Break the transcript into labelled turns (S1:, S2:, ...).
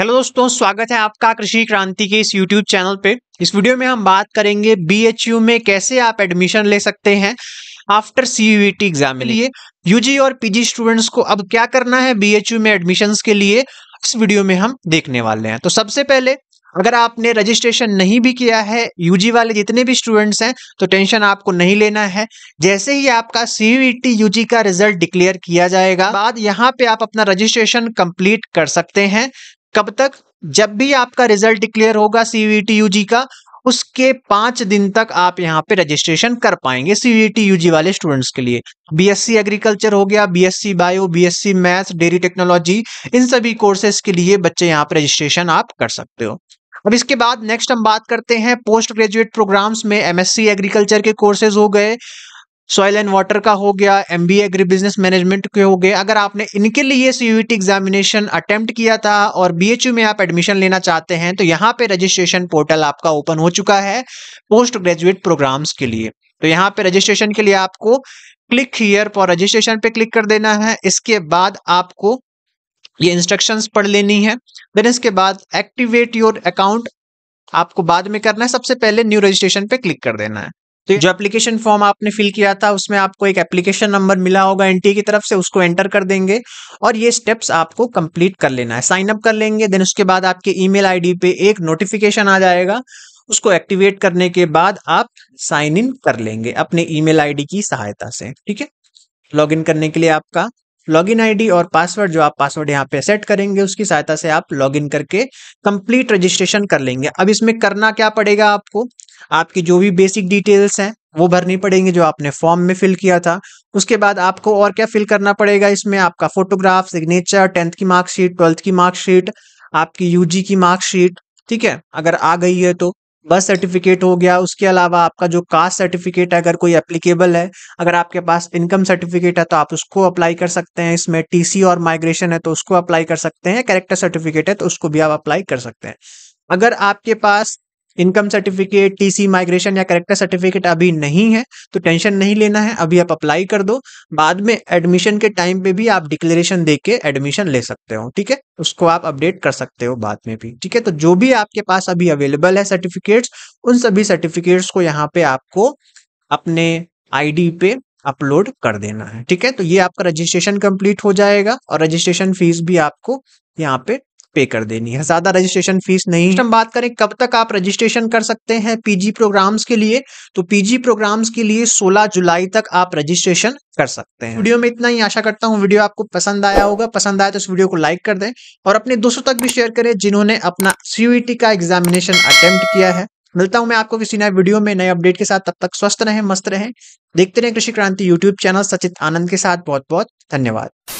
S1: hello दोस्तों स्वागत है आपका कृषि क्रांति के इस यूट्यूब चैनल पे इस वीडियो में हम बात करेंगे बीएचयू में कैसे आप एडमिशन ले सकते हैं आफ्टर सीयूईटी एग्जाम के लिए यूजी और पीजी स्टूडेंट्स को अब क्या करना है बीएचयू में एडमिशंस के लिए इस वीडियो में हम देखने वाले हैं तो सबसे पहले अगर आपने रजिस्ट्रेशन नहीं भी किया है यूजी वाले जितने भी स्टूडेंट्स हैं तो टेंशन आपको नहीं लेना है जैसे ही आपका सीयूईटी यूजी e का रिजल्ट डिक्लेयर किया जाएगा बाद यहाँ पे आप अपना रजिस्ट्रेशन कंप्लीट कर सकते हैं कब तक जब भी आपका रिजल्ट डिक्लेयर होगा सीवीटी यूजी का उसके पांच दिन तक आप यहाँ पे रजिस्ट्रेशन कर पाएंगे सीवीटी यूजी वाले स्टूडेंट्स के लिए बीएससी एग्रीकल्चर हो गया BSc bio BSc maths dairy technology इन सभी कोर्सेज के लिए बच्चे यहाँ पे रजिस्ट्रेशन आप कर सकते हो अब इसके बाद नेक्स्ट हम बात करते हैं पोस्ट ग्रेजुएट प्रोग्राम्स में एमएससी एग्रीकल्चर के कोर्सेज हो गए सॉइल एंड वाटर का हो गया M B agribusiness management के हो गए अगर आपने इनके लिए C U T examination attempt किया था और बी एच यू में आप एडमिशन लेना चाहते हैं तो यहाँ पे रजिस्ट्रेशन पोर्टल आपका ओपन हो चुका है पोस्ट ग्रेजुएट प्रोग्राम्स के लिए तो यहाँ पे रजिस्ट्रेशन के लिए आपको क्लिक हियर फॉर रजिस्ट्रेशन पे क्लिक कर देना है इसके बाद आपको ये इंस्ट्रक्शंस पढ़ लेनी है देन इसके बाद एक्टिवेट योर अकाउंट आपको बाद में करना है सबसे पहले न्यू रजिस्ट्रेशन पे क्लिक कर देना है तो जो एप्लीकेशन फॉर्म आपने फिल किया था उसमें आपको एक एप्लीकेशन नंबर मिला होगा एनटी की तरफ से उसको एंटर कर देंगे और ये स्टेप्स आपको कंप्लीट कर लेना है साइन अप कर लेंगे देन उसके बाद आपके ईमेल आईडी पे एक नोटिफिकेशन आ जाएगा उसको एक्टिवेट करने के बाद आप साइन इन कर लेंगे अपने ई मेल की सहायता से ठीक है लॉग करने के लिए आपका लॉगिन आईडी और पासवर्ड जो आप पासवर्ड यहाँ पे सेट करेंगे उसकी सहायता से आप लॉगिन करके कंप्लीट रजिस्ट्रेशन कर लेंगे अब इसमें करना क्या पड़ेगा आपको आपकी जो भी बेसिक डिटेल्स हैं वो भरनी पड़ेंगे जो आपने फॉर्म में फिल किया था उसके बाद आपको और क्या फिल करना पड़ेगा इसमें आपका फोटोग्राफ सिग्नेचर टेंथ की मार्कशीट ट्वेल्थ की मार्कशीट आपकी यूजी की मार्कशीट ठीक है अगर आ गई है तो बर्थ सर्टिफिकेट हो गया उसके अलावा आपका जो कास्ट सर्टिफिकेट है अगर कोई एप्लीकेबल है अगर आपके पास इनकम सर्टिफिकेट है तो आप उसको अप्लाई कर सकते हैं इसमें टीसी और माइग्रेशन है तो उसको अप्लाई कर सकते हैं कैरेक्टर सर्टिफिकेट है तो उसको भी आप अप्लाई कर सकते हैं अगर आपके पास इनकम सर्टिफिकेट टीसी माइग्रेशन या करेक्टर सर्टिफिकेट अभी नहीं है तो टेंशन नहीं लेना है अभी आप अप्लाई कर दो बाद में एडमिशन के टाइम पे भी आप डिक्लेरेशन दे के एडमिशन ले सकते हो ठीक है उसको आप अपडेट कर सकते हो बाद में भी ठीक है तो जो भी आपके पास अभी अवेलेबल है सर्टिफिकेट्स उन सभी सर्टिफिकेट्स को यहाँ पे आपको अपने आई पे अपलोड कर देना है ठीक है तो ये आपका रजिस्ट्रेशन कंप्लीट हो जाएगा और रजिस्ट्रेशन फीस भी आपको यहाँ पे पे कर देनी है ज्यादा रजिस्ट्रेशन फीस नहीं हम बात करें कब तक आप रजिस्ट्रेशन कर सकते हैं पीजी प्रोग्राम्स के लिए तो पीजी प्रोग्राम्स के लिए 16 जुलाई तक आप रजिस्ट्रेशन कर सकते हैं वीडियो में इतना ही आशा करता हूँ वीडियो आपको पसंद आया होगा पसंद आया तो इस वीडियो को लाइक कर दें और अपने दोस्तों तक भी शेयर करें जिन्होंने अपना सीयूईटी e का एग्जामिनेशन अटेम्प्ट किया है मिलता हूं मैं आपको किसी नए वीडियो में नए अपडेट के साथ तब तक स्वस्थ रहें मस्त रहें देखते रहें कृषि क्रांति यूट्यूब चैनल सचित आनंद के साथ बहुत बहुत धन्यवाद